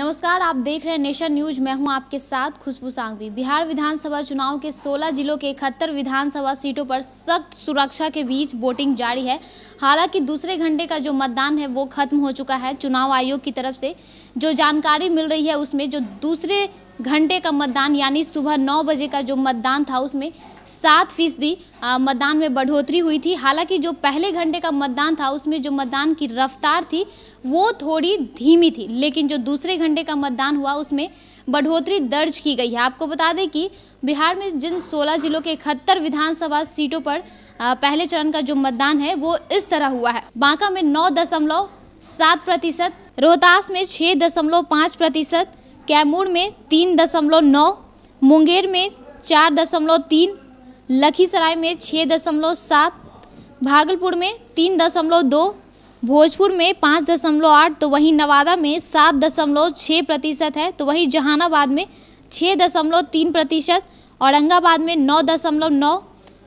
नमस्कार आप देख रहे हैं नेशन न्यूज मैं हूं आपके साथ खुशबू सांगवी बिहार विधानसभा चुनाव के 16 जिलों के इकहत्तर विधानसभा सीटों पर सख्त सुरक्षा के बीच वोटिंग जारी है हालांकि दूसरे घंटे का जो मतदान है वो खत्म हो चुका है चुनाव आयोग की तरफ से जो जानकारी मिल रही है उसमें जो दूसरे घंटे का मतदान यानी सुबह नौ बजे का जो मतदान था उसमें सात फीसदी मतदान में बढ़ोतरी हुई थी हालांकि जो पहले घंटे का मतदान था उसमें जो मतदान की रफ्तार थी वो थोड़ी धीमी थी लेकिन जो दूसरे घंटे का मतदान हुआ उसमें बढ़ोतरी दर्ज की गई है आपको बता दें कि बिहार में जिन 16 जिलों के इकहत्तर विधानसभा सीटों पर पहले चरण का जो मतदान है वो इस तरह हुआ है बांका में नौ दशमलव सात प्रतिशत रोहतास में छः दशमलव पाँच प्रतिशत कैमूर में तीन दशमलव नौ मुंगेर में चार दशमलव तीन लखीसराय में छः दशमलव सात भागलपुर में तीन दशमलव दो भोजपुर में पाँच दशमलव आठ तो वहीं नवादा में सात दशमलव छः प्रतिशत है तो वहीं जहानाबाद में छः दशमलव तीन प्रतिशत औरंगाबाद में नौ दशमलव नौ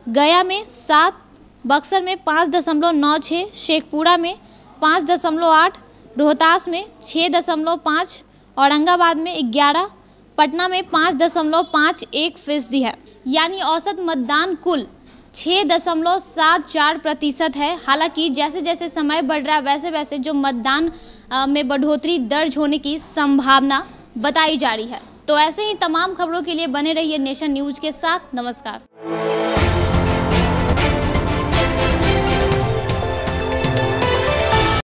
गया में सात बक्सर में पाँच दशमलव नौ छः शेखपुरा में पाँच दशमलव आठ रोहतास में छः दशमलव पाँच औरंगाबाद में ग्यारह पटना में पाँच दशमलव पाँच एक फीसदी है यानी औसत मतदान कुल छः दशमलव सात चार प्रतिशत है हालांकि जैसे जैसे समय बढ़ रहा है वैसे वैसे जो मतदान में बढ़ोतरी दर्ज होने की संभावना बताई जा रही है तो ऐसे ही तमाम खबरों के लिए बने रहिए नेशन न्यूज़ के साथ नमस्कार